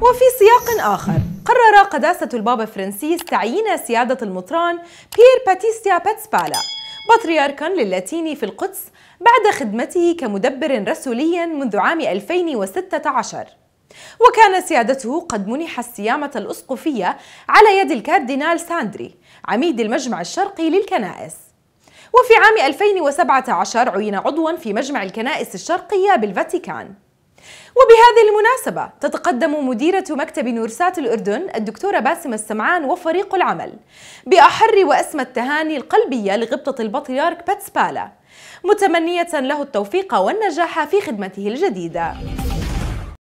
وفي سياق آخر قرر قداسة البابا فرانسيس تعيين سيادة المطران بيير باتيستيا باتسبالا بطريركا للاتيني في القدس بعد خدمته كمدبر رسولي منذ عام 2016 وكان سيادته قد منح السيامة الأسقفية على يد الكاردينال ساندري عميد المجمع الشرقي للكنائس وفي عام 2017 عين عضوا في مجمع الكنائس الشرقية بالفاتيكان وبهذه المناسبة تتقدم مديرة مكتب نورسات الأردن الدكتورة باسم السمعان وفريق العمل بأحر وأسمى التهاني القلبية لغبطة البطريرك باتسبالا متمنية له التوفيق والنجاح في خدمته الجديدة